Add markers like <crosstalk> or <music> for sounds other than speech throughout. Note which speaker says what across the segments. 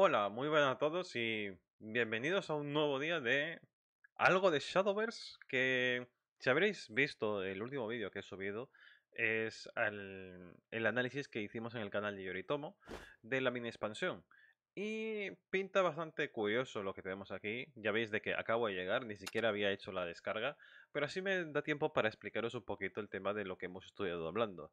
Speaker 1: Hola, muy buenas a todos y bienvenidos a un nuevo día de algo de Shadowverse que si habréis visto el último vídeo que he subido es el, análisis que hicimos en el canal de Yoritomo de la mini expansión y pinta bastante curioso lo que tenemos aquí, ya veis de que acabo de llegar, ni siquiera había hecho la descarga pero así me da tiempo para explicaros un poquito el tema de lo que hemos estudiado hablando.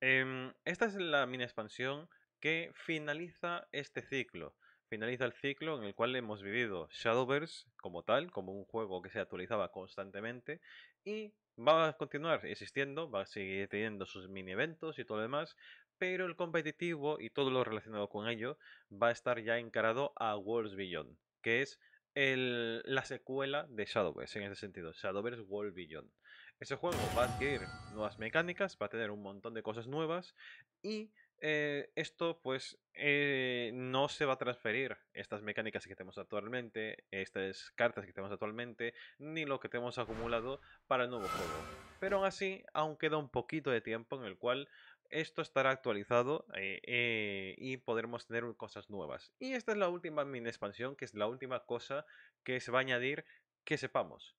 Speaker 1: Em, esta es la mini expansión que finaliza este ciclo finaliza el ciclo en el cual hemos vivido Shadowverse como tal, como un juego que se actualizaba constantemente y va a continuar existiendo, va a seguir teniendo sus mini eventos y todo lo demás, pero el competitivo y todo lo relacionado con ello va a estar ya encarado a Worlds Beyond, que es la secuela de Shadowverse en ese sentido, Shadowverse World Beyond. Ese juego va a adquirir nuevas mecánicas, va a tener un montón de cosas nuevas y eh, esto pues eh, no se va a transferir estas mecánicas que tenemos actualmente, estas cartas que tenemos actualmente, ni lo que tenemos acumulado para el nuevo juego. Pero aún así, aún queda un poquito de tiempo en el cual esto estará actualizado eh, y podremos tener cosas nuevas. Y esta es la última mini expansión, que es la última cosa que se va a añadir que sepamos.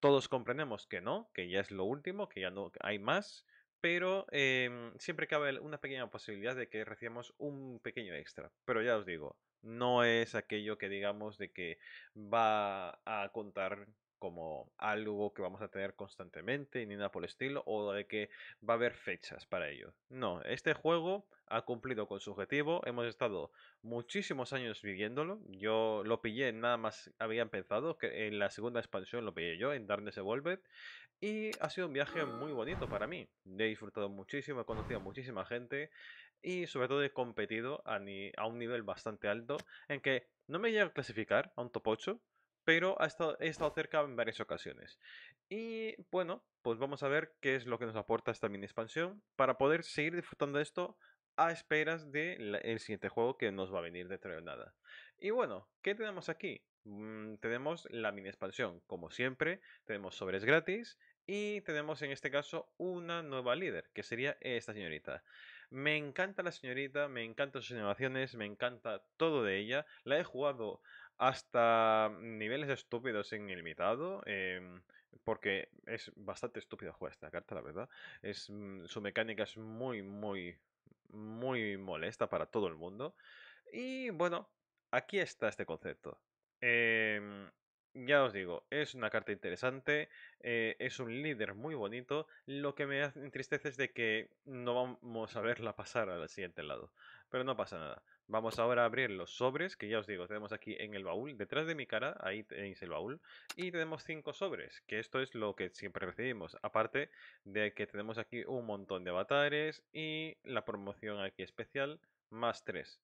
Speaker 1: Todos comprendemos que no, que ya es lo último, que ya no hay más, pero em, siempre cabe una pequeña posibilidad de que recibamos un pequeño extra. Pero ya os digo, no es aquello que digamos de que va a contar como algo que vamos a tener constantemente ni nada por el estilo o de que va a haber fechas para ello. No, este juego ha cumplido con su objetivo, hemos estado muchísimos años viviéndolo, yo lo pillé nada más había pensado que en la segunda expansión lo pillé yo en Darkness Evolved y ha sido un viaje muy ah. bonito para mí. He disfrutado muchísimo, he conocido a muchísima gente y sobre todo he competido a, un nivel bastante alto en que no me llega a clasificar a un top 8, pero ha estado, he estado cerca en varias ocasiones. Y bueno, pues vamos a ver qué es lo que nos aporta esta mini expansión para poder seguir disfrutando de esto a esperas del siguiente juego que nos va a venir detrás de nada. Y bueno, ¿qué tenemos aquí? Mm, tenemos la mini expansión, como siempre, tenemos sobres gratis y tenemos en este caso una nueva líder, que sería esta señorita. Me encanta la señorita, me encantan sus innovaciones, me encanta todo de ella. La he jugado hasta niveles estúpidos en limitado, em, porque es bastante estúpida jugar esta carta, la verdad. Es, mm, su mecánica es muy, muy, muy molesta para todo el mundo. Y bueno, aquí está este concepto. Em, ya os digo, es una carta interesante, eh, es un líder muy bonito. Lo que me entristece es de que no vamos a verla pasar al siguiente lado. Pero no pasa nada. Vamos ahora a abrir los sobres, que ya os digo, tenemos aquí en el baúl, detrás de mi cara, ahí tenéis el baúl, y tenemos cinco sobres, que esto es lo que siempre recibimos, aparte de que tenemos aquí un montón de avatares y la promoción aquí especial, más tres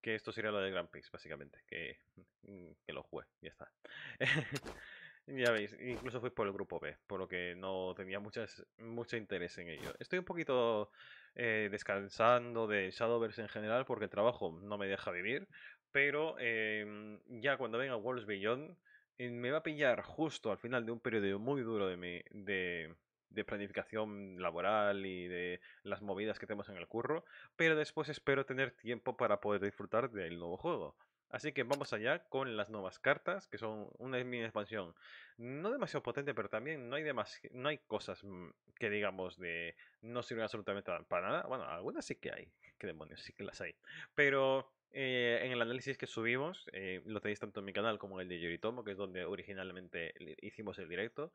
Speaker 1: que esto sería lo de Grand Prix, básicamente. Que, mm, que lo jugué, ya está. <laughs> ya veis, incluso fui por el grupo B, por lo que no tenía mucho interés en ello. Estoy un poquito eh, descansando de Shadowverse en general porque el trabajo no me deja vivir. Pero em, ya cuando venga Worlds Beyond, eh, me va a pillar justo al final de un periodo muy duro de mi, de, de planificación laboral y de las movidas que tenemos en el curro, pero después espero tener tiempo para poder disfrutar del nuevo juego. Así que vamos allá con las nuevas cartas, que son una mini expansión no demasiado potente, pero también no hay, no hay cosas mm, que digamos de no sirven absolutamente para nada. Bueno, algunas sí que hay, <laughs> Que demonios, sí que las hay. Pero eh, en el análisis que subimos, eh, lo tenéis tanto en mi canal como en el de Yoritomo, que es donde originalmente hicimos el directo,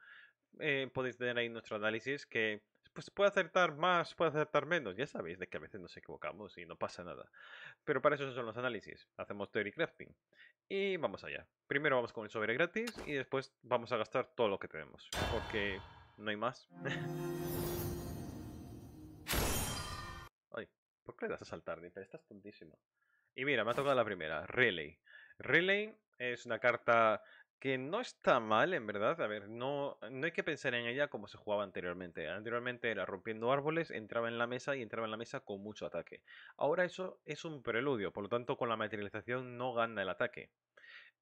Speaker 1: eh, podéis tener ahí nuestro análisis que pues puede acertar más, puede acertar menos. Ya sabéis de que a veces nos equivocamos y no pasa nada. Pero para eso son los análisis. Hacemos theory crafting. Y vamos allá. Primero vamos con el sobre gratis y después vamos a gastar todo lo que tenemos. Porque no hay más. <laughs> Ay, ¿por qué le das a saltar, Estás tontísimo. Y mira, me ha tocado la primera, Relay. Relay es una carta que no está mal, en verdad. A ver, no, no hay que pensar en ella como se jugaba anteriormente. Anteriormente era rompiendo árboles, entraba en la mesa y entraba en la mesa con mucho ataque. Ahora eso es un preludio, por lo tanto con la materialización no gana el ataque.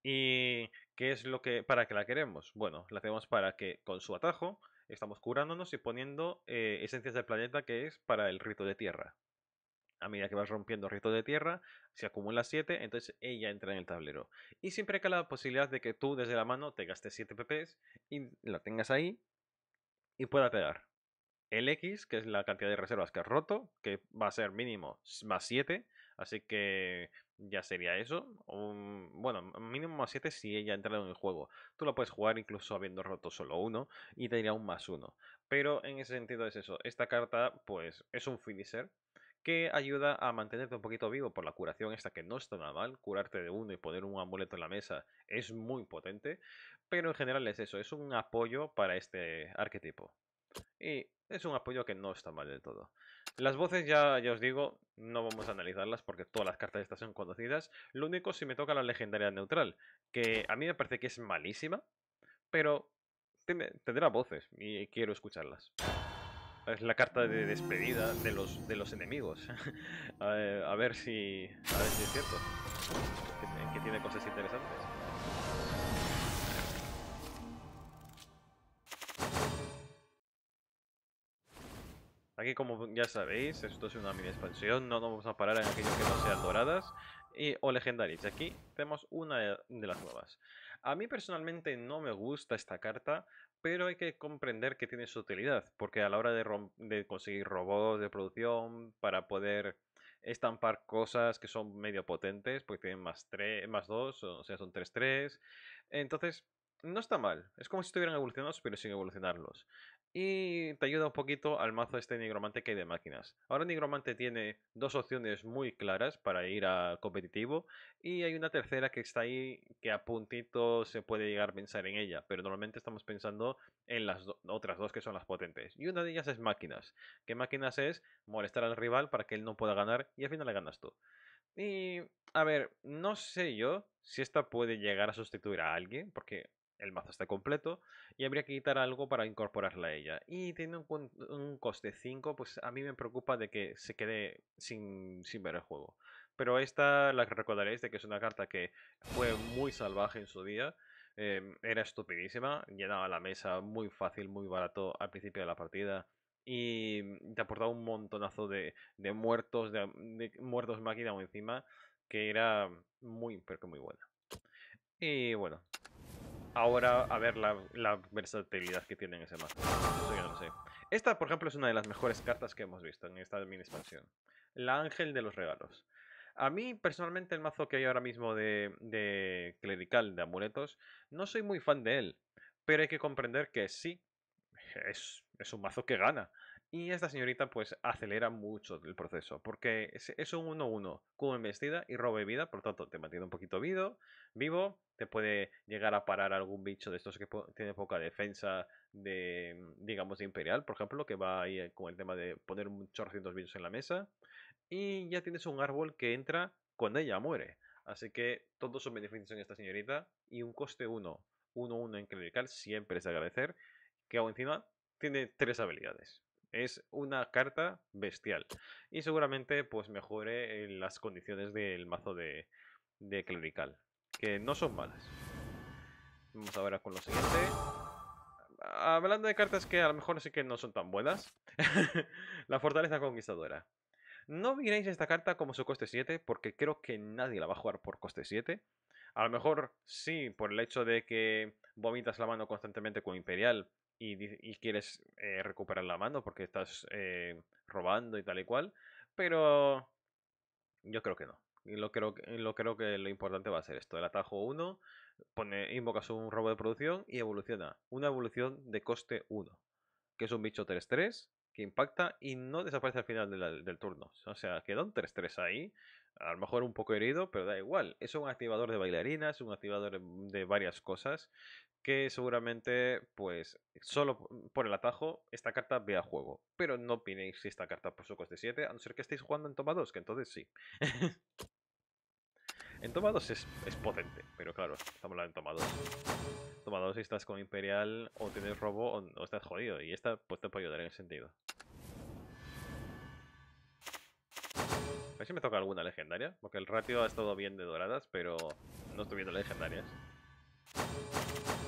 Speaker 1: ¿Y qué es lo que para qué la queremos? Bueno, la tenemos para que con su atajo estamos curándonos y poniendo eh, esencias del planeta que es para el rito de tierra a medida que vas rompiendo ritos de tierra, se acumula 7, entonces ella entra en el tablero. Y siempre que la posibilidad de que tú desde la mano te gastes 7 PPs y la tengas ahí y pueda pegar. El X, que es la cantidad de reservas que has roto, que va a ser mínimo más 7, así que ya sería eso. Un, bueno, mínimo más 7 si ella ha entrado en el juego. Tú la puedes jugar incluso habiendo roto solo uno y te diría un más uno. Pero en ese sentido es eso. Esta carta, pues, es un finisher que ayuda a mantenerte un poquito vivo por la curación esta que no está nada mal, curarte de uno y poner un amuleto en la mesa es muy potente, pero en general es eso, es un apoyo para este arquetipo. Y es un apoyo que no está mal del todo. Las voces ya, ya os digo, no vamos a analizarlas porque todas las cartas estas son conocidas. Lo único si me toca la legendaria neutral, que a mí me parece que es malísima, pero tendrá voces y quiero escucharlas. Es la carta de mm. despedida de los, de los enemigos. <laughs> a, ver, si, a ver si es cierto. Que, tiene cosas interesantes. Aquí como ya sabéis, esto es una mini expansión, no nos vamos a parar en aquellos que no sean doradas y, o legendarias. Aquí tenemos una de las nuevas. A mí personalmente no me gusta esta carta pero hay que comprender que tiene su utilidad, porque a la hora de, de, conseguir robots de producción para poder estampar cosas que son medio potentes, porque tienen más, más 2, o sea, son 3-3. Entonces, no está mal. Es como si estuvieran evolucionados, pero sin evolucionarlos. Y te ayuda un poquito al mazo este nigromante que hay de máquinas. Ahora nigromante tiene dos opciones muy claras para ir a competitivo. Y hay una tercera que está ahí que a puntito se puede llegar a pensar en ella. Pero normalmente estamos pensando en las otras dos que son las potentes. Y una de ellas es máquinas. Que máquinas es molestar al rival para que él no pueda ganar y al final le ganas tú. Y a ver, no sé yo si esta puede llegar a sustituir a alguien, porque el mazo está completo y habría que quitar algo para incorporarla a ella. Y teniendo un, coste 5, pues a mí me preocupa de que se quede sin, ver el juego. Pero esta la recordaréis de que es una carta que fue muy salvaje en su día. Em, era estupidísima, llenaba la mesa muy fácil, muy barato al principio de la partida. Y te aportaba un montonazo de, muertos, de, muertos máquina o encima, que era muy, pero que muy buena. Y bueno, ahora a ver la, versatilidad que tiene ese mazo. Esta, por ejemplo, es una de las mejores cartas que hemos visto en esta mini expansión. La Ángel de los Regalos. A mí, personalmente, el mazo que hay ahora mismo de, clerical, de amuletos, no soy muy fan de él. Pero hay que comprender que sí, es un mazo que gana. Y esta señorita pues acelera mucho el proceso, porque es, un 1-1, como embestida y robe vida, por lo tanto te mantiene un poquito vivo, te puede llegar a parar algún bicho de estos que tiene poca defensa de, mm, digamos, de Imperial, por ejemplo, que va ahí eh, con el tema de poner un de bichos en la mesa, y ya tienes un árbol que entra cuando ella muere. Así que todos son beneficios en esta señorita y un coste 1, 1-1 en clerical siempre es agradecer, que aún encima tiene tres habilidades. Es una carta bestial. Y seguramente pues mejore eh, las condiciones del mazo de, de clerical. Que no son malas. Vamos ahora con lo siguiente. Hablando de cartas que a lo mejor sí que no son tan buenas. <laughs> la fortaleza conquistadora. No miréis esta carta como su coste 7 porque creo que nadie la va a jugar por coste 7. A lo mejor sí, por el hecho de que vomitas la mano constantemente con Imperial y, quieres eh, recuperar la mano porque estás eh, robando y tal y cual. Pero yo creo que no. Lo creo, lo creo que lo importante va a ser esto. El atajo 1, pone, invocas un robo de producción y evoluciona. Una evolución de coste 1, que es un bicho 3-3 que impacta y no desaparece al final del, turno. O sea, queda un 3-3 ahí. A lo mejor un poco herido, pero da igual. Es un activador de bailarinas un activador de varias cosas que seguramente, pues, solo mm, por el atajo, esta carta ve a juego. Pero no opinéis si esta carta por su coste 7, a no ser que estéis jugando en toma 2, que entonces sí. <laughs> en toma 2 es, potente, pero claro, estamos hablando en toma 2. Toma 2 si estás con Imperial o tienes robo o, estás jodido. Y esta pues te puede ayudar en ese sentido. A ver si me toca alguna legendaria, porque el ratio ha estado bien de doradas, pero no estoy viendo legendarias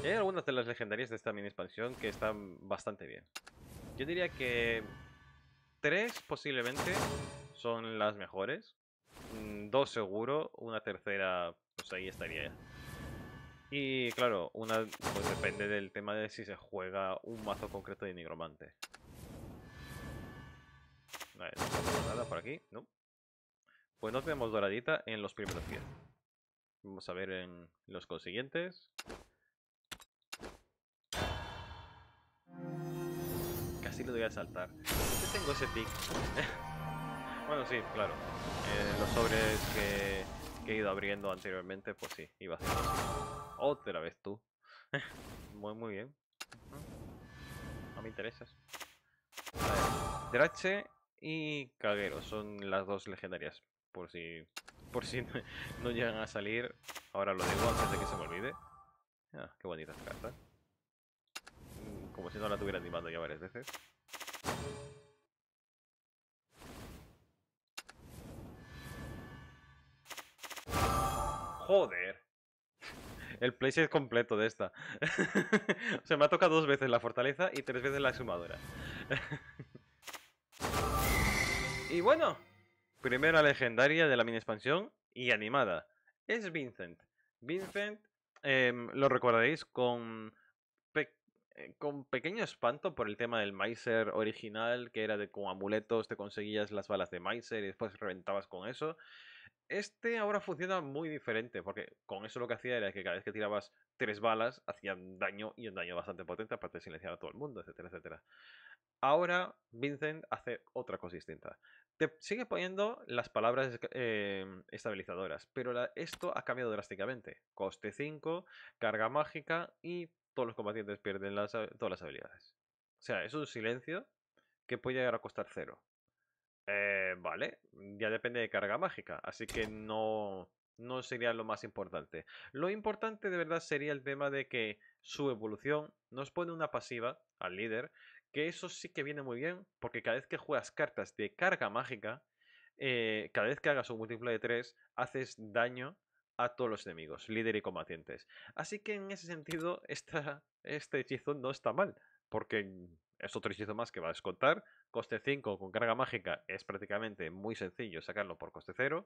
Speaker 1: hay algunas de las legendarias de esta mini expansión que están bastante bien. Yo diría que tres posiblemente son las mejores. Mm, dos seguro, una tercera pues ahí estaría. ya, Y claro, una pues depende del tema de si se juega un mazo concreto de nigromante. nada por aquí, ¿no? Pues no tenemos doradita en los primeros 10. Vamos a ver en los consiguientes. así lo voy a saltar. tengo ese pick. <laughs> bueno, sí, claro. Eh, los sobres que, he ido abriendo anteriormente, pues sí, iba a ser Otra vez tú. <laughs> muy, muy bien. ¿A me interesas. A ver, Drache y Caguero son las dos legendarias. Por si, por si no, llegan a salir. Ahora lo digo antes de que se me olvide. Ah, qué bonitas cartas. Como si no la tuviera animando ya varias veces. Joder. El playset completo de esta. <laughs> o sea, me ha tocado dos veces la fortaleza y tres veces la sumadora. <laughs> y bueno, primera legendaria de la mini expansión y animada. Es Vincent. Vincent em, lo recordaréis con eh, con pequeño espanto por el tema del Miser original, que era de con amuletos te conseguías las balas de Miser y después reventabas con eso. Este ahora funciona muy diferente, porque con eso lo que hacía era que cada vez que tirabas tres balas hacían daño y un daño bastante potente, aparte de silenciar a todo el mundo, etcétera, etcétera. Ahora Vincent hace otra cosa distinta. Te sigue poniendo las palabras eh, estabilizadoras, pero esto ha cambiado drásticamente. Coste 5, carga mágica y todos los combatientes pierden todas las habilidades. O sea, es un silencio que puede llegar a costar cero. Eh, vale, ya depende de carga mágica, así que no, no sería lo más importante. Lo importante de verdad sería el tema de que su evolución nos pone una pasiva al líder, que eso sí que viene muy bien, porque cada vez que juegas cartas de carga mágica, eh, cada vez que hagas un múltiplo de 3, haces daño a todos los enemigos, líder y combatientes. Así que en ese sentido, este hechizo no está mal, porque es otro hechizo más que va a descontar. Coste 5 con carga mágica es prácticamente muy sencillo sacarlo por coste 0.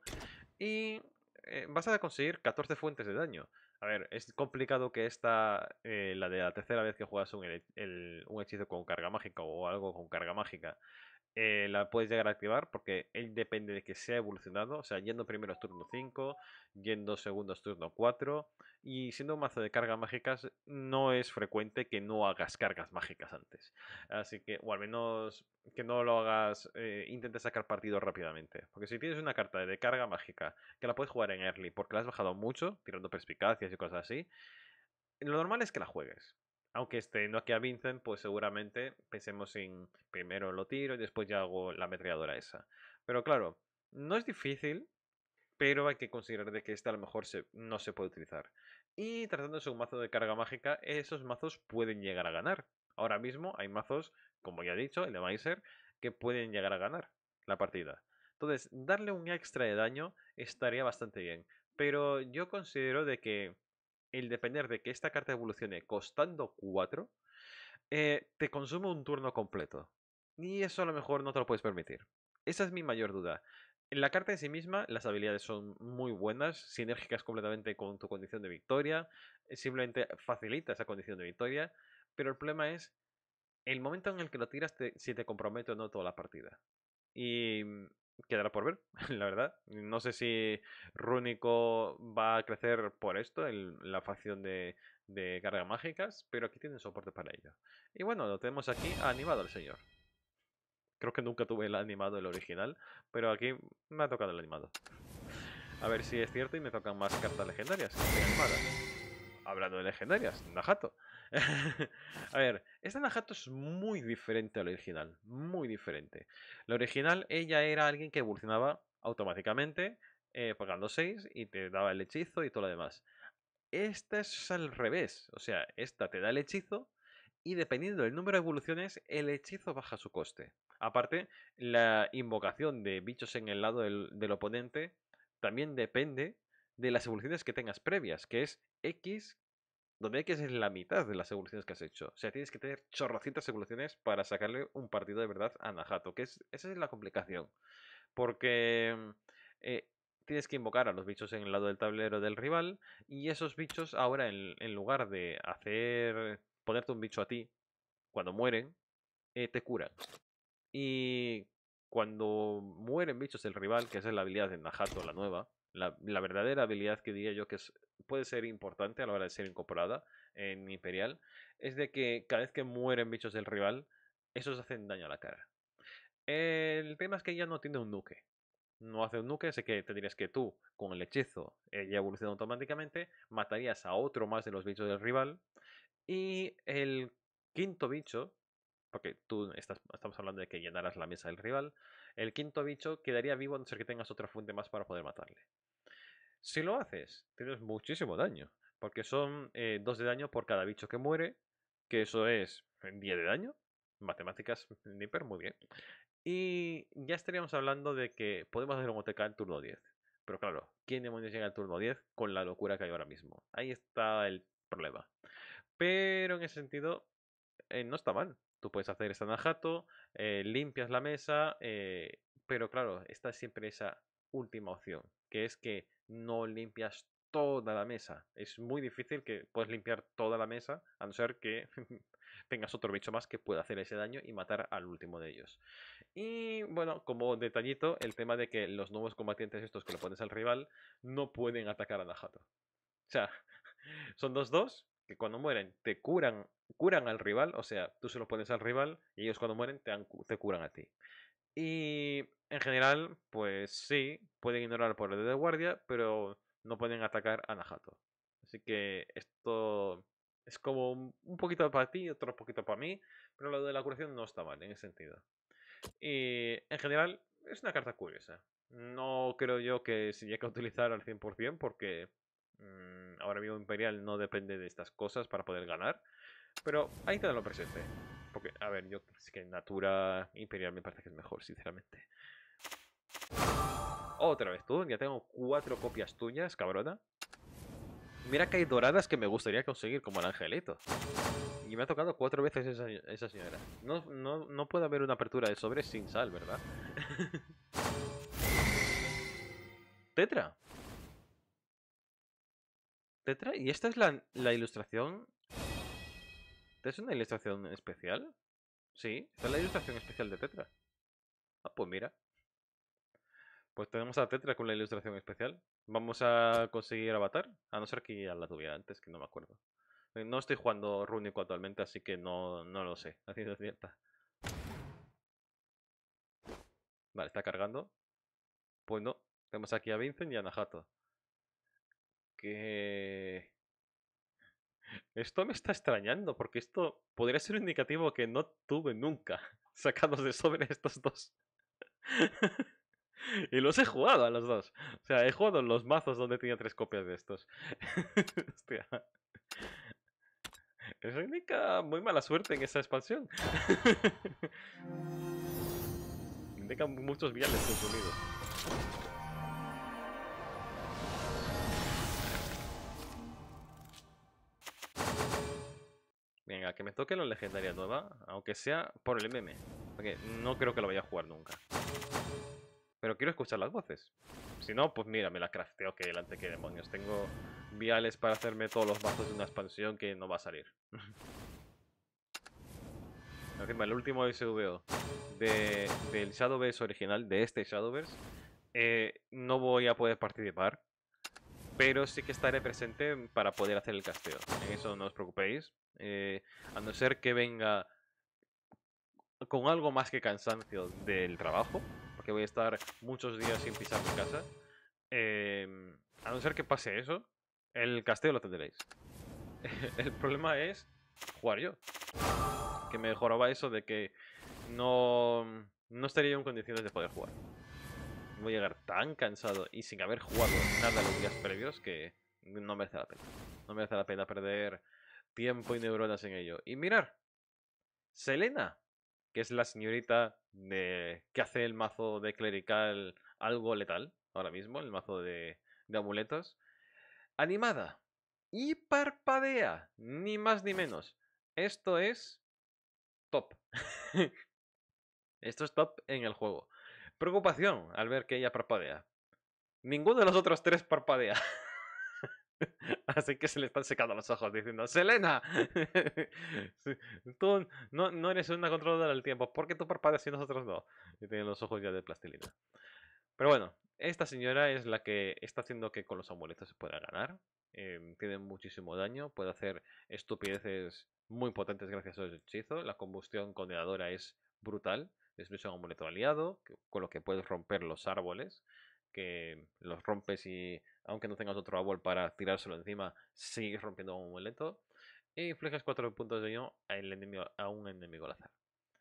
Speaker 1: Y eh, vas a conseguir 14 fuentes de daño. A ver, es complicado que esta, eh, la de la tercera vez que juegas un hechizo con carga mágica o algo con carga mágica, eh, la puedes llegar a activar porque él depende de que sea evolucionado, o sea, yendo primero es turno 5, yendo segundo turno 4, y siendo un mazo de cargas mágicas no es frecuente que no hagas cargas mágicas antes, así que, o al menos que no lo hagas, eh, sacar partido rápidamente, porque si tienes una carta de carga mágica que la puedes jugar en early porque la has bajado mucho, tirando perspicacias y cosas así, lo normal es que la juegues aunque esté no aquí a Vincent, pues seguramente pensemos en primero lo tiro y después ya hago la ametralladora esa. Pero claro, no es difícil, pero hay que considerar de que este a lo mejor no se puede utilizar. Y tratándose de un mazo de carga mágica, esos mazos pueden llegar a ganar. Ahora mismo hay mazos, como ya he dicho, el de Miser, que pueden llegar a ganar la partida. Entonces, darle un extra de daño estaría bastante bien. Pero yo considero de que el depender de que esta carta evolucione costando 4, eh, te consume un turno completo. Y eso a lo mejor no te lo puedes permitir. Esa es mi mayor duda. En la carta en sí misma, las habilidades son muy buenas, sinérgicas completamente con tu condición de victoria, simplemente facilita esa condición de victoria, pero el problema es el momento en el que lo tiras, si te compromete o no toda la partida. Y mm, quedará por ver, <laughs> la verdad. No sé si Rúnico va a crecer por esto, en la facción de, de cargas mágicas, pero aquí tienen soporte para ello. Y bueno, lo tenemos aquí animado el señor. Creo que nunca tuve el animado, el original, pero aquí me ha tocado el animado. A ver si es cierto y me tocan más cartas legendarias. Hablando de legendarias, Najato. <laughs> a ver, esta Najato es muy diferente a la original, muy diferente. La original, ella era alguien que evolucionaba automáticamente, eh, pagando 6 y te daba el hechizo y todo lo demás. Esta es al revés, o sea, esta te da el hechizo y dependiendo del número de evoluciones, el hechizo baja su coste. Aparte, la invocación de bichos en el lado del oponente también depende de las evoluciones que tengas previas, que es X que es la mitad de las evoluciones que has hecho. O sea, tienes que tener chorrocitas evoluciones para sacarle un partido de verdad a Najato, que es, esa es la complicación. Porque eh, tienes que invocar a los bichos en el lado del tablero del rival y esos bichos ahora en, lugar de hacer ponerte un bicho a ti cuando mueren, eh, te curan. Y cuando mueren bichos del rival, que es la habilidad de Najato, la nueva, la, la verdadera habilidad que diría yo que es puede ser importante a la hora de ser incorporada en Imperial, es de que cada vez que mueren bichos del rival, esos hacen daño a la cara. El tema es que ya no tiene un nuque. No hace un nuque, Así que tendrías que tú, con el hechizo, ya evoluciona automáticamente, matarías a otro más de los bichos del rival. Y el quinto bicho, porque tú estás, estamos hablando de que llenarás la mesa del rival, el quinto bicho quedaría vivo a no ser que tengas otra fuente más para poder matarle. Si lo haces, tienes muchísimo daño. Porque son 2 eh, de daño por cada bicho que muere, que eso es 10 eh, de daño. Matemáticas Nipper, muy bien. Y ya estaríamos hablando de que podemos hacer un OTK en turno 10. Pero claro, ¿quién demonios llega al turno 10 con la locura que hay ahora mismo? Ahí está el problema. Pero en ese sentido, eh, no está mal. Tú puedes hacer esta eh, limpias la mesa, pero claro, está siempre esa última opción que es que no limpias toda la mesa. Es muy difícil que puedas limpiar toda la mesa, a no ser que <laughs> tengas otro bicho más que pueda hacer ese daño y matar al último de ellos. Y bueno, como detallito, el tema de que los nuevos combatientes estos que le pones al rival no pueden atacar a Najato. O sea, <laughs> son dos dos que cuando mueren te curan, curan al rival, o sea, tú se lo pones al rival y ellos cuando mueren te, te curan a ti. Y en general, pues sí, pueden ignorar por el de guardia, pero no pueden atacar a Najato. Así que esto es como un poquito para ti, otro poquito para mí, pero lo de la curación no está mal en ese sentido. Y en general, es una carta curiosa. No creo yo que se llegue a utilizar al 100% porque mm, ahora mismo Imperial no depende de estas cosas para poder ganar. Pero ahí está lo presente. Porque, a ver, yo creo que Natura Imperial me parece que es mejor, sinceramente. Otra vez tú. Ya tengo cuatro copias tuyas, cabrona. Mira que hay doradas que me gustaría conseguir, como el angelito. Y me ha tocado cuatro veces esa, señora. No, no, puede haber una apertura de sobre sin sal, ¿verdad? <laughs> Tetra. Tetra. Y esta es la, la ilustración... ¿Esta es una ilustración especial? Sí, esta es la ilustración especial de Tetra. Ah, pues mira. Pues tenemos a Tetra con la ilustración especial. Vamos a conseguir Avatar, a no ser que ya la tuviera antes, que no me acuerdo. Eh, no estoy jugando Runico actualmente, así que no, lo sé, Así <laughs> sido cierta. Vale, está cargando. Pues no, tenemos aquí a Vincent y a Najato. Que... <laughs> Esto me está extrañando, porque esto podría ser un indicativo que no tuve nunca, <laughs> sacados de sobre estos dos. <laughs> Y los he jugado a los dos. O sea, he jugado en los mazos donde tenía tres copias de estos. <laughs> Hostia. Eso indica muy mala suerte en esa expansión. <laughs> indica muchos viales consumidos. Venga, que me toque la legendaria nueva, aunque sea por el M&M Porque no creo que lo vaya a jugar nunca. Pero quiero escuchar las voces. Si no, pues mira, me la crafteo que delante que demonios. Tengo viales para hacerme todos los bajos de una expansión que no va a salir. <laughs> Encima, el último SVO de, del Shadowverse original, de este Shadowverse, eh, no voy a poder participar. Pero sí que estaré presente para poder hacer el casteo. En eso no os preocupéis. Eh, a no ser que venga con algo más que cansancio del trabajo, que voy a estar muchos días sin pisar mi casa. Em, a no ser que pase eso, el castillo lo tendréis. <laughs> el problema es jugar yo. Que me mejoraba eso de que no, no estaría yo en condiciones de poder jugar. Voy a llegar tan cansado y sin haber jugado nada los días previos que no merece la pena. No merece la pena perder tiempo y neuronas en ello. Y mirar, Selena que es la señorita de, que hace el mazo de clerical algo letal, ahora mismo, el mazo de, de amuletos, animada y parpadea, ni más ni menos. Esto es top. <laughs> Esto es top en el juego. Preocupación al ver que ella parpadea. Ninguno de los otros tres parpadea. <laughs> <laughs> Así que se le están secando los ojos diciendo, Selena, <laughs> tú no, eres una controladora del tiempo, ¿por qué tú parpadeas y nosotros no? Y tienen los ojos ya de plastilina. Pero bueno, esta señora es la que está haciendo que con los amuletos se pueda ganar. Em, tiene muchísimo daño, puede hacer estupideces muy potentes gracias a su hechizo. La combustión condenadora es brutal. Es un amuleto aliado, con lo que puedes romper los árboles que los rompes y aunque no tengas otro árbol para tirárselo encima, sigues rompiendo un amuleto. Y inflejas 4 puntos de daño a un enemigo al azar.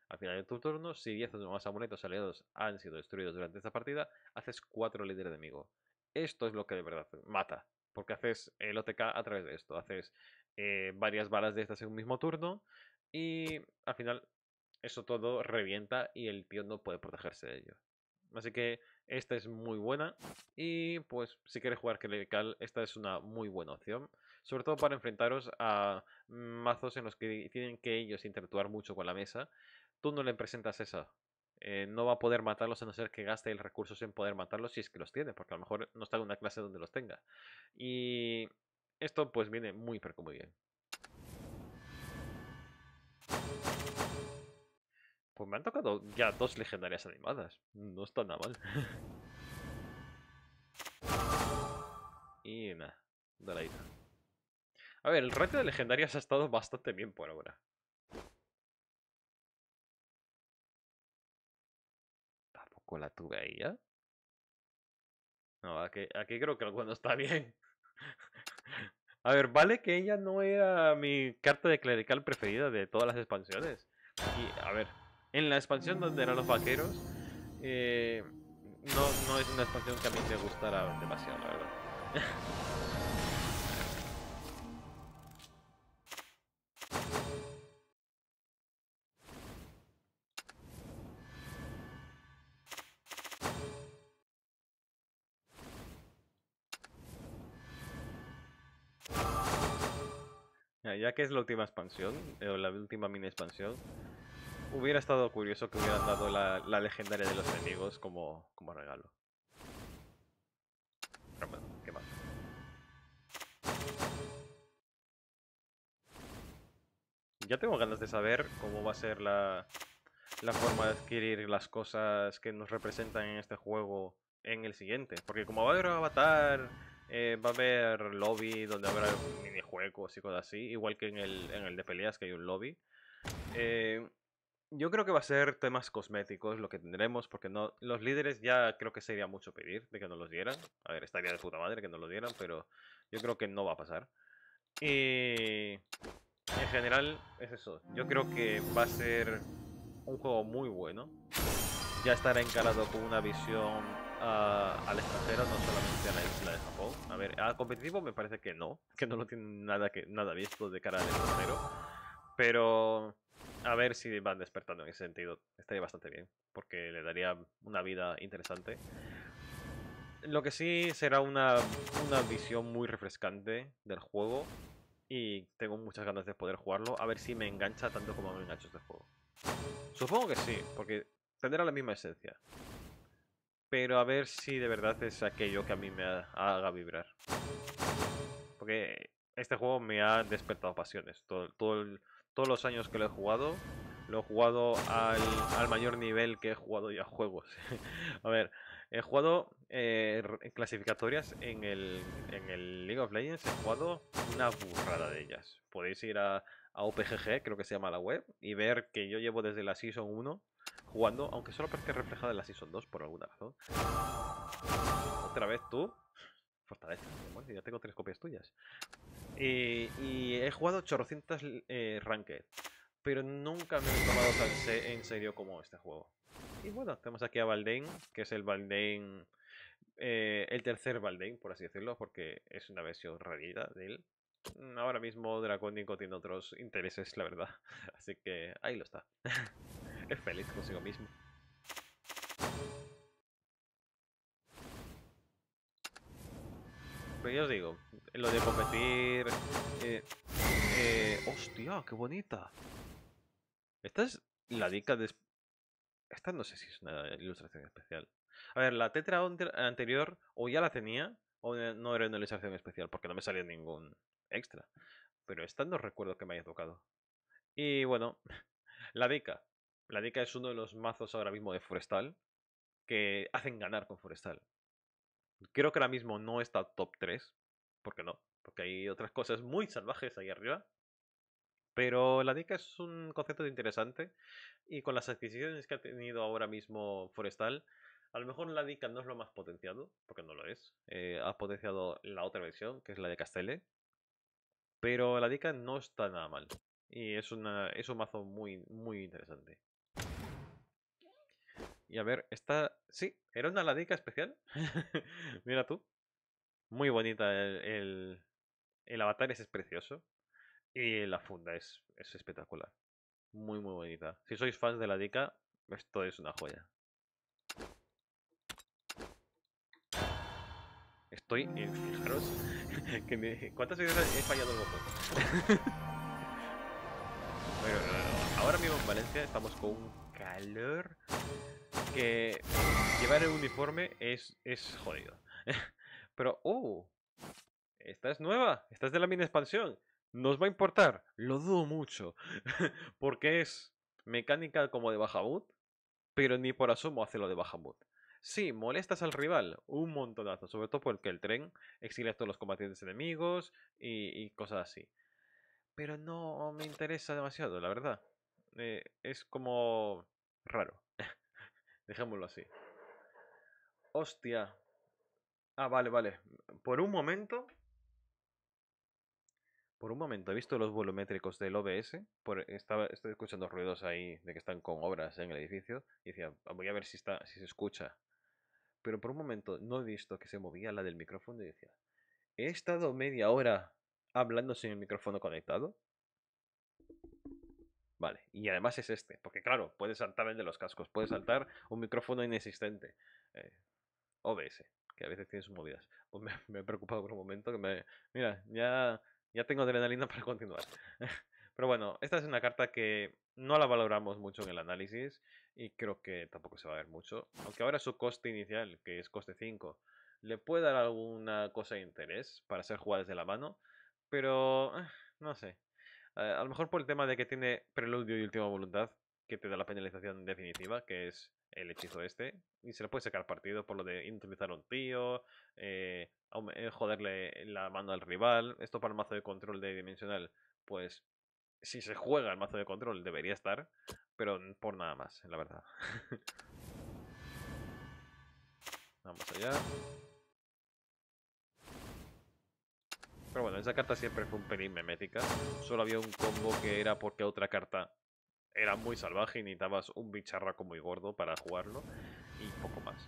Speaker 1: Al final de tu turno, si 10 o más amuletos aliados han sido destruidos durante esta partida, haces 4 de enemigo. Esto es lo que de verdad mata, porque haces el OTK a través de esto. Haces eh, varias balas de estas en un mismo turno y al final eso todo revienta y el tío no puede protegerse de ello. Así que esta es muy buena y pues si queréis jugar Clerical esta es una muy buena opción. Sobre todo para enfrentaros a mazos en los que tienen que ellos interactuar mucho con la mesa. Tú no le presentas esa. Eh, no va a poder matarlos a no ser que gaste el recurso en poder matarlos si es que los tiene, porque a lo mejor no está en una clase donde los tenga. Y esto pues viene muy pero muy bien. Pues me han tocado ya dos legendarias animadas. No está nada mal. y nada, dale ahí. A ver, el ratio de legendarias ha estado bastante bien por ahora. Tampoco la tuve ahí ya. No, aquí, creo que alguno está bien. <laughs> A ver, vale que ella no era mi carta de clerical preferida de todas las expansiones. Y, a ver, en la expansión donde eran los vaqueros, eh, no, no es una expansión que a mí me gustara demasiado, la verdad. <laughs> ya que es la última expansión, eh, o la última mini expansión, hubiera estado curioso que hubieran dado la, legendaria de los enemigos como, regalo. Ya tengo ganas de saber cómo va a ser la, forma de adquirir las cosas que nos representan en este juego en el siguiente. Porque como va a haber avatar, eh, va a haber lobby donde habrá minijuegos y cosas así, igual que en el, en el de peleas que hay un lobby. Eh, yo creo que va a ser temas cosméticos lo que tendremos, porque no los líderes ya creo que sería mucho pedir de que nos los dieran. A ver, estaría de puta madre que nos los dieran, pero yo creo que no va a pasar. Y en general es eso. Yo creo que va a ser un juego muy bueno. Ya estará encarado con una visión ah, al extranjero, no solamente a la isla de Japón. A ver, a ah, competitivo me parece que no, que no lo tiene nada, que, nada visto de cara al extranjero. Pero a ver si van despertando en ese sentido. Estaría bastante bien, porque le daría una vida interesante. Lo que sí será una, una visión muy refrescante del juego y tengo muchas ganas de poder jugarlo. A ver si me engancha tanto como me engancho este juego. Supongo que sí, porque tendrá la misma esencia. Pero a ver si de verdad es aquello que a mí me haga vibrar. Porque este juego me ha despertado pasiones. Todo, todo el todos los años que lo he jugado, lo he jugado al, mayor nivel que he jugado ya juegos. <laughs> a ver, he jugado eh, clasificatorias en el, League of Legends, he jugado una burrada de ellas. Podéis ir a, OPGG, creo que se llama la web, y ver que yo llevo desde la Season 1 jugando, aunque solo parece reflejada en la Season 2 por alguna razón. Otra vez tú. Fortaleza, ya tengo tres copias tuyas. Eh, y he jugado 800 eh, Ranked, pero nunca me he tomado tan en serio como este juego. Y bueno, tenemos aquí a Valdain, que es el Valdain, eh, el tercer Valdain, por así decirlo, porque es una versión rarita de él. Ahora mismo Dracónico tiene otros intereses, la verdad. <laughs> Así que ahí lo está. <laughs> es feliz consigo mismo. Pero ya os digo, lo de competir... Eh, eh, ¡Hostia, qué bonita! Esta es la dica de... Esta no sé si es una ilustración especial. A ver, la tetra anterior o ya la tenía o no era una ilustración especial porque no me salía ningún extra. Pero esta no recuerdo que me haya tocado. Y bueno, <laughs> la dica. La dica es uno de los mazos ahora mismo de Forestal que hacen ganar con Forestal. Creo que ahora mismo no está top 3. porque no? Porque hay otras cosas muy salvajes ahí arriba. Pero la D.I.C.A. es un concepto interesante. Y con las adquisiciones que ha tenido ahora mismo Forestal, a lo mejor la DICA no es lo más potenciado, porque no lo es. Eh, ha potenciado la otra versión, que es la de Castelle. Pero la DICA no está nada mal. Y es, una, es un mazo muy, muy interesante. Y a ver, esta... Sí, era una ladica especial. <laughs> Mira tú. Muy bonita el, el, avatar, es precioso. Y la funda es, espectacular. Muy, muy bonita. Si sois fans de la dica, esto es una joya. Estoy... fijaros... <laughs> ¿Cuántas veces he fallado el botón? <laughs> Eh, ahora mismo en Valencia estamos con un calor que llevar el uniforme es, es jodido. <laughs> Pero, oh, esta es nueva, esta es de la mini expansión. Nos va a importar, lo dudo mucho, <laughs> porque es mecánica como de Bahamut, pero ni por asumo hace lo de Bahamut. Sí, molestas al rival un montonazo, sobre todo porque el tren exilia a todos los combatientes enemigos y, cosas así. Pero no me interesa demasiado, la verdad. Eh, es como raro. Dejémoslo así. Hostia. Ah, vale, vale. Por un momento... Por un momento he visto los volumétricos del OBS. Por, estaba, estoy escuchando ruidos ahí de que están con obras en el edificio. Y decía, voy a ver si, está, si se escucha. Pero por un momento no he visto que se movía la del micrófono y decía, he estado media hora hablando sin el micrófono conectado. Vale, y además es este, porque claro, puede saltar el de los cascos, puede saltar un micrófono inexistente. Eh, OBS, que a veces tiene sus movidas. Pues <laughs> me, he preocupado por un momento que me... Mira, ya, ya tengo adrenalina <laughs> para continuar. <laughs> Pero bueno, esta es una carta que no la valoramos mucho en el análisis y creo que tampoco se va a ver mucho. Aunque ahora su coste inicial, que es coste 5, le puede dar alguna cosa de interés para ser jugada desde la mano, pero ah, no sé. Eh, a lo mejor por el tema de que tiene preludio y última voluntad, que te da la penalización definitiva, que es el hechizo este, y se le puede sacar partido por lo de inutilizar a un tío, eh, eh, joderle la mano al rival, esto para el mazo de control de dimensional, pues si se juega el mazo de control debería estar, pero por nada más, la verdad. <laughs> Vamos allá. Pero bueno, esa carta siempre fue un pelín memética. Solo había un combo que era porque otra carta era muy salvaje y necesitabas un bicharraco muy gordo para jugarlo. Y poco más.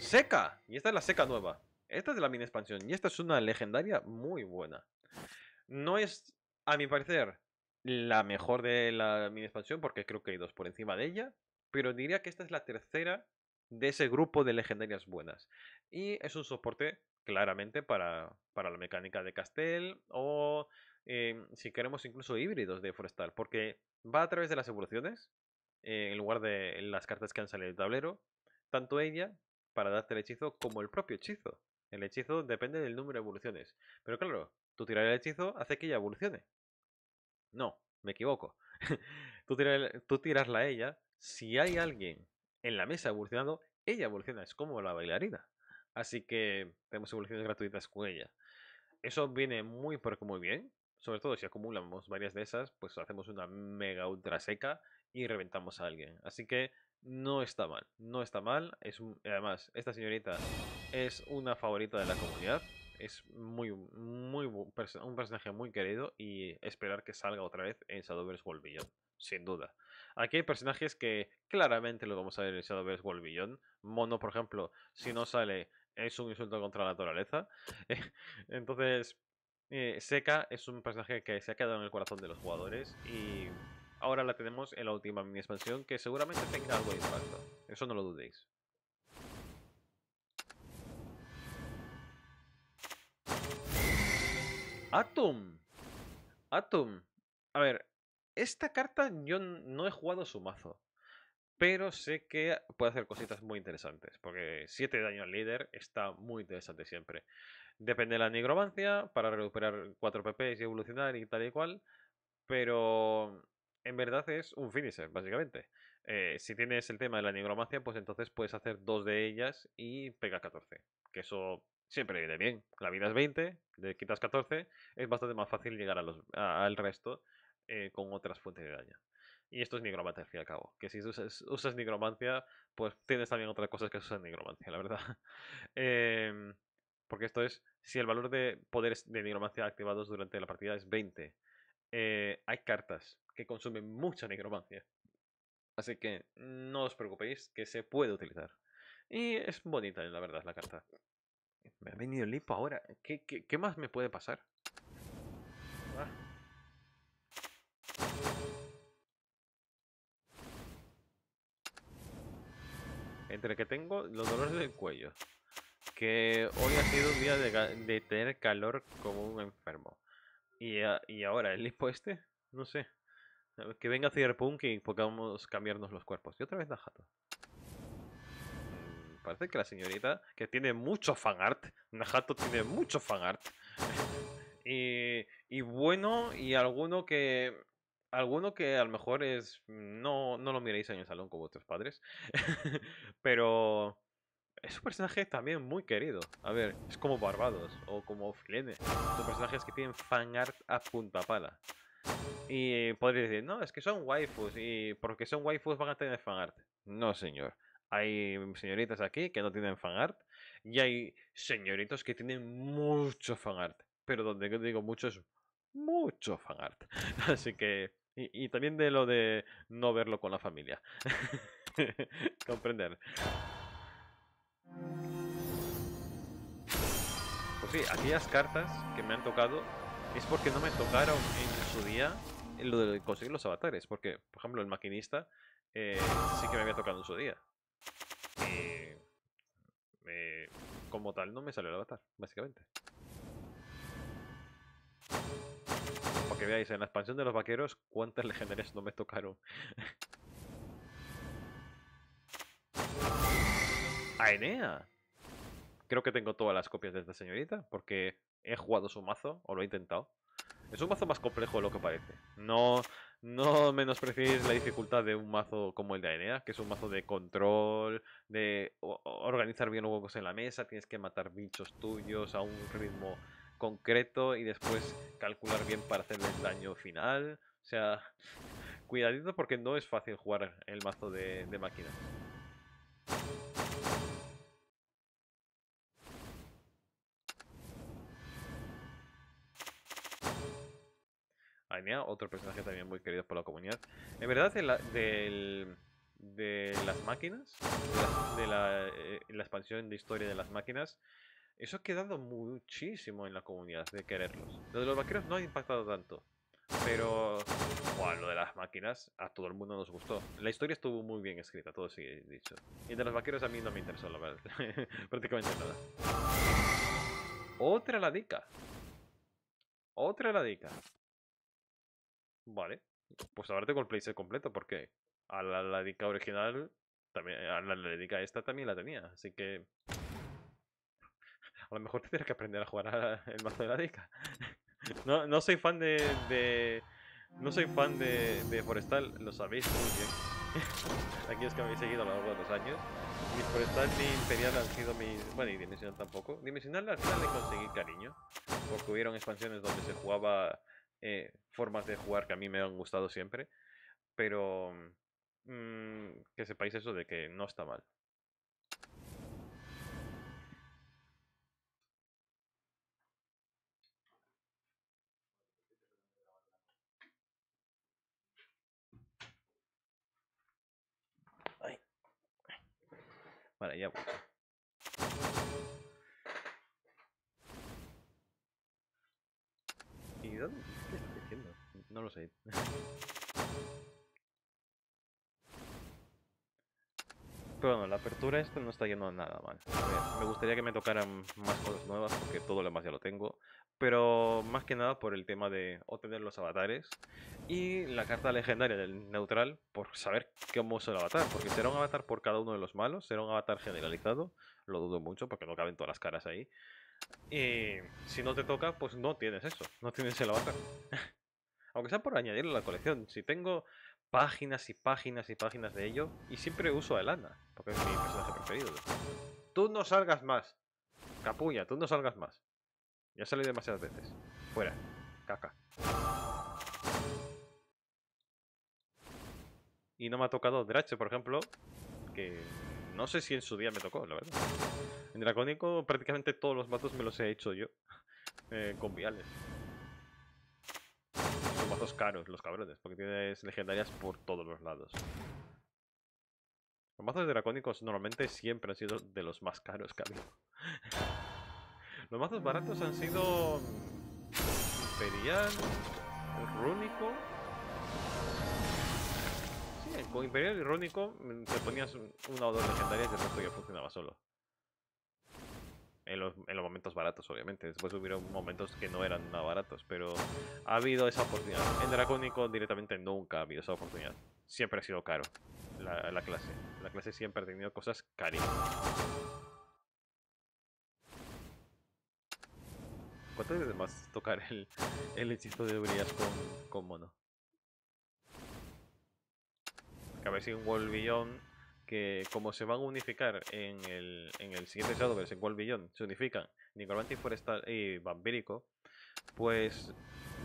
Speaker 1: ¡Seca! Y esta es la seca nueva. Esta es de la mini expansión. Y esta es una legendaria muy buena. No es, a mi parecer, la mejor de la mini expansión porque creo que hay dos por encima de ella. Pero diría que esta es la tercera de ese grupo de legendarias buenas. Y es un soporte claramente para, la mecánica de Castell o em, si queremos incluso híbridos de Forestal, porque va a través de las evoluciones eh, en lugar de las cartas que han salido del tablero, tanto ella para darte el hechizo como el propio hechizo. El hechizo depende del número de evoluciones, pero claro, tú tirar el hechizo hace que ella evolucione. No, me equivoco. <laughs> tú, tiras tú tirarla a ella, si hay alguien en la mesa evolucionando, ella evoluciona, es como la bailarina. Así que tenemos evoluciones gratuitas con ella. Eso viene muy, porque muy bien. Sobre todo si acumulamos varias de esas, pues hacemos una mega ultra seca y reventamos a alguien. Así que no está mal, no está mal. Es además, esta señorita es una favorita de la comunidad. Es muy, muy un personaje muy querido y esperar que salga otra vez en Shadowverse World Beyond, sin duda. Aquí hay personajes que claramente lo vamos a ver en Shadowverse World Beyond. Mono, por ejemplo, si no sale es un insulto contra la naturaleza. <laughs> Entonces, eh, Seca es un personaje que se ha quedado en el corazón de los jugadores y ahora la tenemos en la última mini expansión que seguramente tenga algo de impacto. Eso no lo dudéis. Atom. Atom. A ver, esta carta yo no he jugado su mazo. Pero sé que puede hacer cositas muy interesantes. Porque 7 de daño al líder está muy interesante siempre. Depende de la nigromancia para recuperar 4 pp y evolucionar y tal y cual. Pero en verdad es un finisher, básicamente. Eh, si tienes el tema de la nigromancia, pues entonces puedes hacer dos de ellas y pega 14. Que eso siempre viene bien. La vida es 20, le quitas 14, es bastante más fácil llegar al resto eh, con otras fuentes de daño. Y esto es nigromancia al fin y al cabo. Que si usas, usas nigromancia, pues tienes también otras cosas que usan nigromancia, la verdad. <laughs> Em, porque esto es, si el valor de poderes de nigromancia activados durante la partida es 20, eh, hay cartas que consumen mucha nigromancia. Así que no os preocupéis, que se puede utilizar. Y es bonita, la verdad, la carta. Me ha venido el lipo ahora. ¿Qué, qué más me puede pasar? entre que tengo los dolores del cuello, que hoy ha sido un día de, tener calor como un enfermo, y, ah, ahora el lipo este, no sé. Que venga Cyberpunk y podamos cambiarnos los cuerpos. Y otra vez Najato. Mm, parece que la señorita, que tiene mucho fanart, Najato tiene mucho fanart. <laughs> y, y bueno, y alguno que alguno que a lo mejor es. No, no lo miréis en el salón con vuestros padres. <laughs> pero. Es un personaje también muy querido. A ver, es como Barbados o como Filene. Son personajes que tienen art a punta pala. Y podréis decir, no, es que son waifus y porque son waifus van a tener art No, señor. Hay señoritas aquí que no tienen art y hay señoritos que tienen mucho art Pero donde digo mucho es mucho fanart. <laughs> Así que y, también de lo de no verlo con la familia. <laughs> Comprender. Pues sí, aquellas cartas que me han tocado es porque no me tocaron en su día lo de conseguir los avatares. Porque, por ejemplo, el maquinista eh, sí que me había tocado en su día. Eh, como tal, no me salió el avatar, básicamente que veáis, en la expansión de los vaqueros, cuántas legendarias no me tocaron. ¡Aenea! <laughs> Creo que tengo todas las copias de esta señorita, porque he jugado su mazo, o lo he intentado. Es un mazo más complejo de lo que parece. No, no menospreciéis la dificultad de un mazo como el de Aenea, que es un mazo de control, de organizar bien huecos en la mesa, tienes que matar bichos tuyos a un ritmo concreto y después calcular bien para hacerle el daño final. O sea, cuidadito porque no es fácil jugar el mazo de, máquinas. Ay, otro personaje también muy querido por la comunidad. En verdad, de, de, las máquinas, de, eh, la expansión de historia de las máquinas, eso ha quedado muchísimo en la comunidad de quererlos. Lo de los vaqueros no ha impactado tanto. Pero Bueno, lo de las máquinas a todo el mundo nos gustó. La historia estuvo muy bien escrita, todo sigue dicho. Y de los vaqueros a mí no me interesó, la verdad. <laughs> Prácticamente nada. Otra ladica. Otra ladica. Vale. Pues ahora tengo el playset completo porque a la ladica original, también, a la ladica esta también la tenía. Así que a lo mejor <laughs> tendrás que aprender a jugar el mazo de la deca. No, soy fan de, no soy fan de, Forestal, lo sabéis muy bien. <laughs> Aquellos que me habéis seguido a lo largo de los años. Ni Forestal ni Imperial han sido mis... Bueno, y Dimensional tampoco. Dimensional al final le conseguí cariño. Porque hubieron expansiones donde se jugaba eh, formas de jugar que a mí me han gustado siempre. Pero... Mm, que sepáis eso de que no está mal. Vale, ya voy ¿Y dónde? ¿Qué estoy diciendo? No lo sé. Pero bueno, la apertura esta no está yendo nada mal. A ver, Me gustaría que me tocaran más cosas nuevas porque todo lo demás ya lo tengo. Pero más que nada por el tema de obtener los avatares y la carta legendaria del neutral por saber cómo es el avatar. Porque será un avatar por cada uno de los malos, será un avatar generalizado. Lo dudo mucho porque no caben todas las caras ahí. Y si no te toca, pues no tienes eso, no tienes el avatar. <laughs> Aunque sea por añadirlo a la colección. Si tengo páginas y páginas y páginas de ello. Y siempre uso a Elana, porque es mi personaje preferido. Tú no salgas más. Capulla, tú no salgas más. Ya salí demasiadas veces. Fuera. Caca. Y no me ha tocado Drache, por ejemplo, que no sé si en su día me tocó, la verdad. En Dracónico prácticamente todos los matos me los he hecho yo. <laughs> Eh, con viales caros, los cabrones, porque tienes legendarias por todos los lados. Los mazos dracónicos normalmente siempre han sido de los más caros que <laughs> los mazos baratos han sido... Mm, Imperial, Rúnico... Sí, con Imperial y Rúnico mm, te ponías una o dos legendarias y el resto ya funcionaba solo en los, momentos baratos, obviamente. Después hubieron momentos que no eran nada baratos, pero ha habido esa oportunidad. En Dracónico directamente nunca ha habido esa oportunidad. Siempre ha sido caro la, clase. La clase siempre ha tenido cosas caras ¿Cuánto es más tocar el, el hechizo de brillas con, mono? a ver si un World que como se van a unificar en el, en el siguiente Shadowverse, en World Beyond, se unifican Nicolante Forestal y Vampírico, pues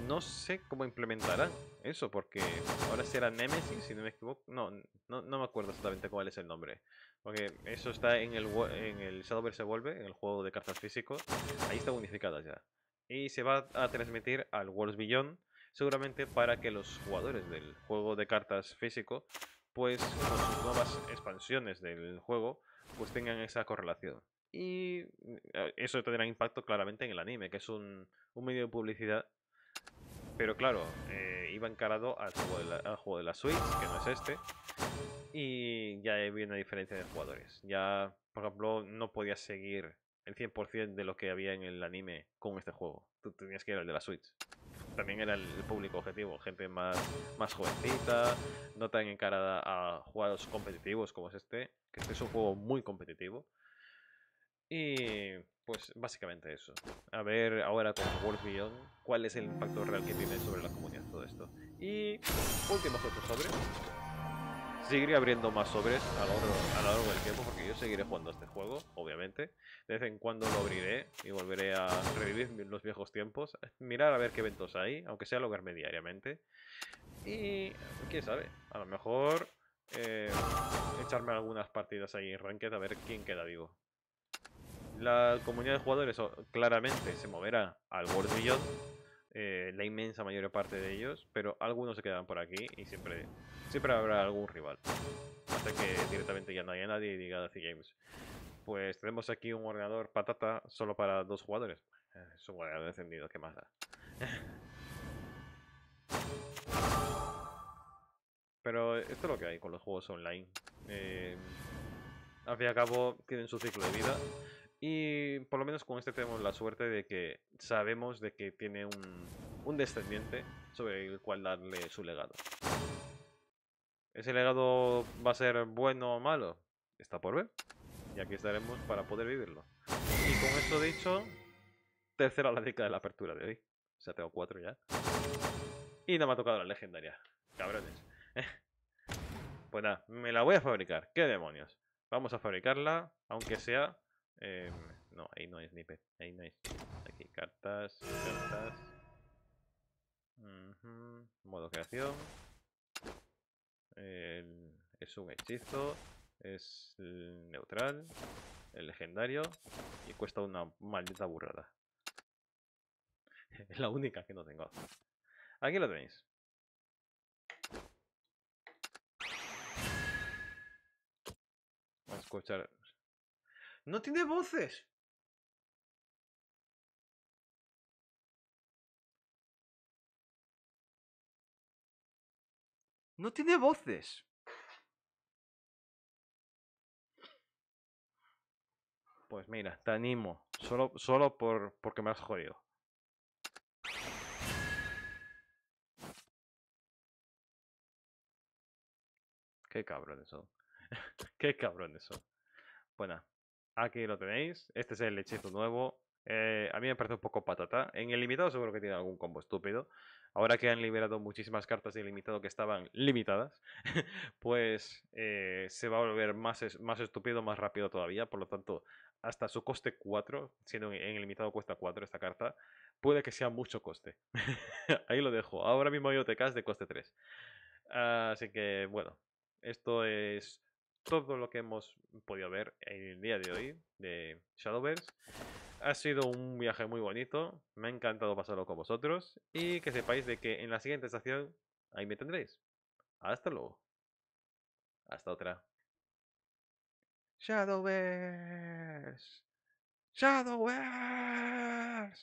Speaker 1: no sé cómo implementarán eso, porque ahora será Nemesis, si no me equivoco, no, no, me acuerdo exactamente cuál es el nombre, porque eso está en el, en el Shadowverse Evolve, en el juego de cartas físico, ahí está unificada ya, y se va a transmitir al World Beyond, seguramente para que los jugadores del juego de cartas físico pues con sus nuevas expansiones del juego, pues tengan esa correlación. Y eh, eso tendrá impacto claramente en el anime, que es un, medio de publicidad. Pero claro, eh, iba encarado al juego, de la, al juego de la Switch, que no es este. Y ya había una diferencia de jugadores. Ya, por ejemplo, no podías seguir el 100% de lo que había en el anime con este juego. Tú tenías que ir al de la Switch también era el, público objetivo, gente más, más jovencita, no tan encarada a juegos competitivos como es este, que este es un juego muy competitivo. Y pues básicamente eso. A ver ahora con World Beyond cuál es el impacto real que tiene sobre la comunidad todo esto. Y último otro sobre. Seguiré abriendo más sobres a lo, largo, del tiempo porque yo seguiré jugando este juego, obviamente. De vez en cuando lo abriré y volveré a revivir los viejos tiempos. Mirar a ver qué eventos hay, aunque sea logarme diariamente. Y quién sabe, a lo mejor eh, echarme algunas partidas ahí en Ranked a ver quién queda vivo. La comunidad de jugadores oh, claramente se moverá al World eh, la inmensa mayor parte de ellos, pero algunos se quedan por aquí y siempre, siempre habrá algún rival. Hasta que directamente ya no haya nadie y diga así Games. Pues tenemos aquí un ordenador patata solo para dos jugadores. Eh, es un ordenador encendido, ¿qué más Pero esto es lo que hay con los juegos online. Eh, al fin y al cabo tienen su ciclo de vida y por lo menos con este tenemos la suerte de que sabemos de que tiene un, un descendiente sobre el cual darle su legado. ¿Ese legado va a ser bueno o malo? Está por ver. Y aquí estaremos para poder vivirlo. Y con esto dicho, tercera la de la apertura de hoy. O sea, tengo cuatro ya. Y no me ha tocado la legendaria. Cabrones. <laughs> pues nada, me la voy a fabricar. ¿Qué demonios? Vamos a fabricarla, aunque sea Em, no, ahí no hay ni Ahí no hay. Aquí cartas, cartas. Modo creación. es un hechizo. Es neutral. El legendario. Y cuesta una maldita burrada. es <laughs> la única que no tengo. Aquí lo tenéis. Vamos a escuchar no tiene voces. No tiene voces. Pues mira, te animo. Solo, solo por, porque me has jodido. Qué cabrones son. <laughs> Qué cabrones son. Buena Aquí lo tenéis. Este es el hechizo nuevo. Eh, a mí me parece un poco patata. En el limitado seguro que tiene algún combo estúpido. Ahora que han liberado muchísimas cartas de limitado que estaban limitadas, <laughs> pues eh, se va a volver más, más estúpido, más rápido todavía. Por lo tanto, hasta su coste 4, siendo en el limitado cuesta 4 esta carta, puede que sea mucho coste. <laughs> Ahí lo dejo. Ahora mismo hay OTKs de coste 3. Así que, bueno, esto es todo lo que hemos podido ver en el día de hoy de Shadowverse. Ha sido un viaje muy bonito, me ha encantado pasarlo con vosotros y que sepáis de que en la siguiente estación ahí me tendréis. Hasta luego. Hasta otra. Shadowverse. Shadowverse.